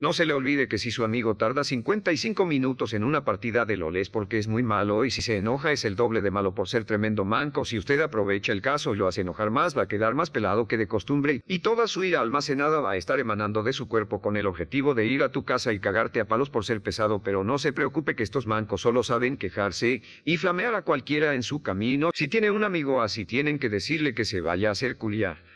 No se le olvide que si su amigo tarda 55 minutos en una partida de LOL es porque es muy malo y si se enoja es el doble de malo por ser tremendo manco. Si usted aprovecha el caso y lo hace enojar más va a quedar más pelado que de costumbre y toda su ira almacenada va a estar emanando de su cuerpo con el objetivo de ir a tu casa y cagarte a palos por ser pesado. Pero no se preocupe que estos mancos solo saben quejarse y flamear a cualquiera en su camino. Si tiene un amigo así tienen que decirle que se vaya a hacer culiar.